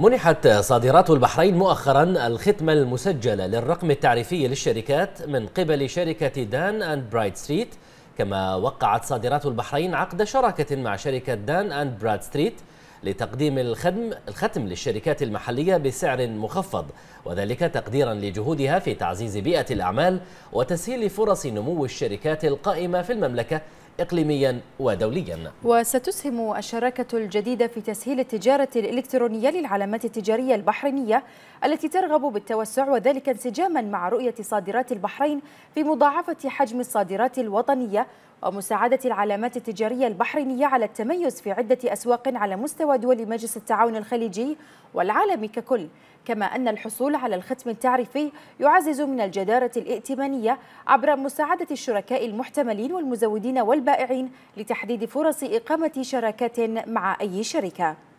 منحت صادرات البحرين مؤخرا الختمة المسجلة للرقم التعريفي للشركات من قبل شركة دان أند برايد ستريت كما وقعت صادرات البحرين عقد شراكة مع شركة دان أند برايد ستريت لتقديم الخدم الختم للشركات المحلية بسعر مخفض وذلك تقديرا لجهودها في تعزيز بيئة الأعمال وتسهيل فرص نمو الشركات القائمة في المملكة إقليميا ودوليا وستسهم الشراكة الجديدة في تسهيل التجارة الإلكترونية للعلامات التجارية البحرينية التي ترغب بالتوسع وذلك انسجاما مع رؤية صادرات البحرين في مضاعفة حجم الصادرات الوطنية ومساعدة العلامات التجارية البحرينية على التميز في عدة أسواق على مستوى دول مجلس التعاون الخليجي والعالم ككل كما أن الحصول على الختم التعريفي يعزز من الجدارة الائتمانية عبر مساعدة الشركاء المحتملين والمزودين والبنات البائعين لتحديد فرص إقامة شراكات مع أي شركة